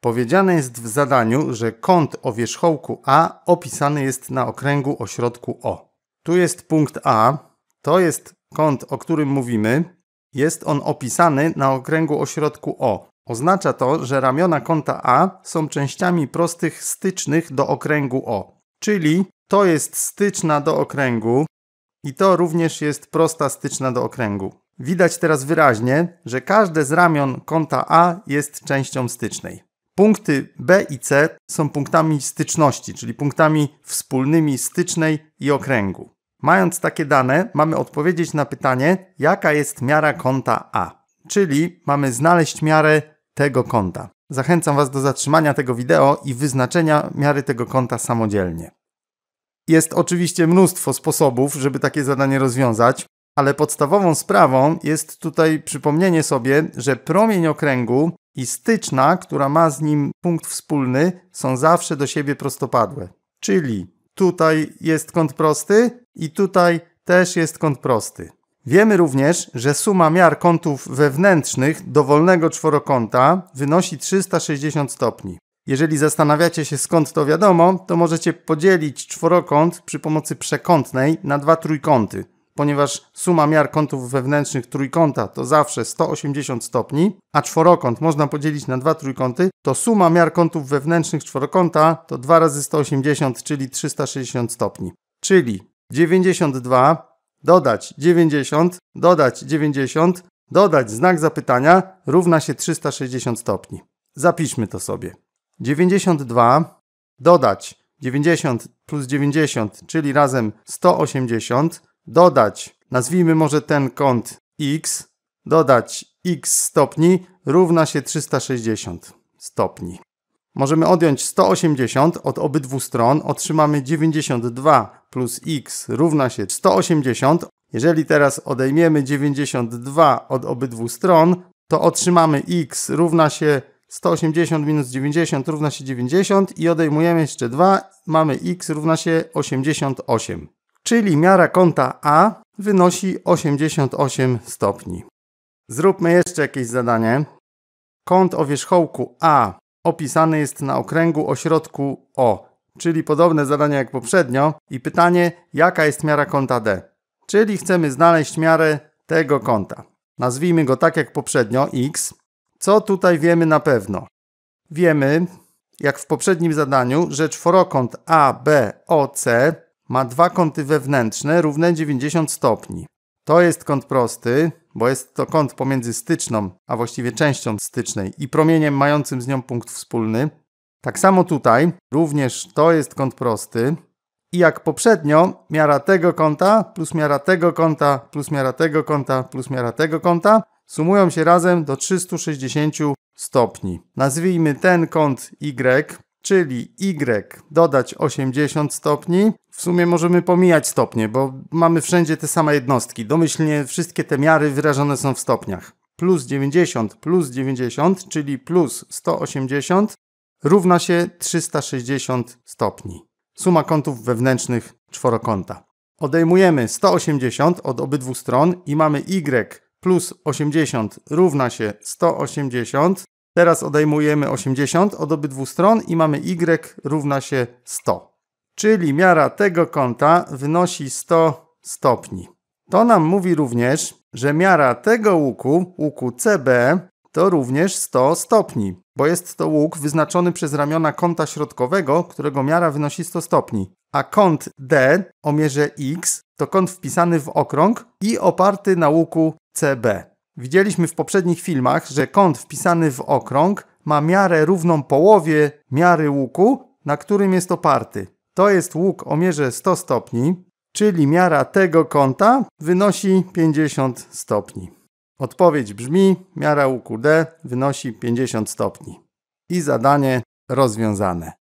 Powiedziane jest w zadaniu, że kąt o wierzchołku A opisany jest na okręgu o środku O. Tu jest punkt A, to jest kąt, o którym mówimy. Jest on opisany na okręgu o środku O. Oznacza to, że ramiona kąta A są częściami prostych stycznych do okręgu O. Czyli to jest styczna do okręgu i to również jest prosta styczna do okręgu. Widać teraz wyraźnie, że każde z ramion kąta A jest częścią stycznej. Punkty B i C są punktami styczności, czyli punktami wspólnymi stycznej i okręgu. Mając takie dane, mamy odpowiedzieć na pytanie, jaka jest miara kąta A, czyli mamy znaleźć miarę tego kąta. Zachęcam Was do zatrzymania tego wideo i wyznaczenia miary tego kąta samodzielnie. Jest oczywiście mnóstwo sposobów, żeby takie zadanie rozwiązać ale podstawową sprawą jest tutaj przypomnienie sobie, że promień okręgu i styczna, która ma z nim punkt wspólny, są zawsze do siebie prostopadłe. Czyli tutaj jest kąt prosty i tutaj też jest kąt prosty. Wiemy również, że suma miar kątów wewnętrznych dowolnego czworokąta wynosi 360 stopni. Jeżeli zastanawiacie się skąd to wiadomo, to możecie podzielić czworokąt przy pomocy przekątnej na dwa trójkąty ponieważ suma miar kątów wewnętrznych trójkąta to zawsze 180 stopni, a czworokąt można podzielić na dwa trójkąty, to suma miar kątów wewnętrznych czworokąta to 2 razy 180, czyli 360 stopni. Czyli 92 dodać 90, dodać 90, dodać znak zapytania równa się 360 stopni. Zapiszmy to sobie. 92 dodać 90 plus 90, czyli razem 180, dodać, nazwijmy może ten kąt x, dodać x stopni równa się 360 stopni. Możemy odjąć 180 od obydwu stron, otrzymamy 92 plus x równa się 180. Jeżeli teraz odejmiemy 92 od obydwu stron, to otrzymamy x równa się 180 minus 90 równa się 90 i odejmujemy jeszcze 2, mamy x równa się 88 czyli miara kąta A wynosi 88 stopni. Zróbmy jeszcze jakieś zadanie. Kąt o wierzchołku A opisany jest na okręgu o środku O, czyli podobne zadanie jak poprzednio i pytanie, jaka jest miara kąta D. Czyli chcemy znaleźć miarę tego kąta. Nazwijmy go tak jak poprzednio, x. Co tutaj wiemy na pewno? Wiemy, jak w poprzednim zadaniu, że czworokąt ABOC ma dwa kąty wewnętrzne równe 90 stopni. To jest kąt prosty, bo jest to kąt pomiędzy styczną, a właściwie częścią stycznej i promieniem mającym z nią punkt wspólny. Tak samo tutaj, również to jest kąt prosty. I jak poprzednio, miara tego kąta plus miara tego kąta plus miara tego kąta plus miara tego kąta sumują się razem do 360 stopni. Nazwijmy ten kąt y, czyli y dodać 80 stopni. W sumie możemy pomijać stopnie, bo mamy wszędzie te same jednostki. Domyślnie wszystkie te miary wyrażone są w stopniach. Plus 90 plus 90, czyli plus 180 równa się 360 stopni. Suma kątów wewnętrznych czworokąta. Odejmujemy 180 od obydwu stron i mamy y plus 80 równa się 180 Teraz odejmujemy 80 od obydwu stron i mamy y równa się 100. Czyli miara tego kąta wynosi 100 stopni. To nam mówi również, że miara tego łuku, łuku CB, to również 100 stopni, bo jest to łuk wyznaczony przez ramiona kąta środkowego, którego miara wynosi 100 stopni. A kąt D o mierze X to kąt wpisany w okrąg i oparty na łuku CB. Widzieliśmy w poprzednich filmach, że kąt wpisany w okrąg ma miarę równą połowie miary łuku, na którym jest oparty. To jest łuk o mierze 100 stopni, czyli miara tego kąta wynosi 50 stopni. Odpowiedź brzmi, miara łuku D wynosi 50 stopni. I zadanie rozwiązane.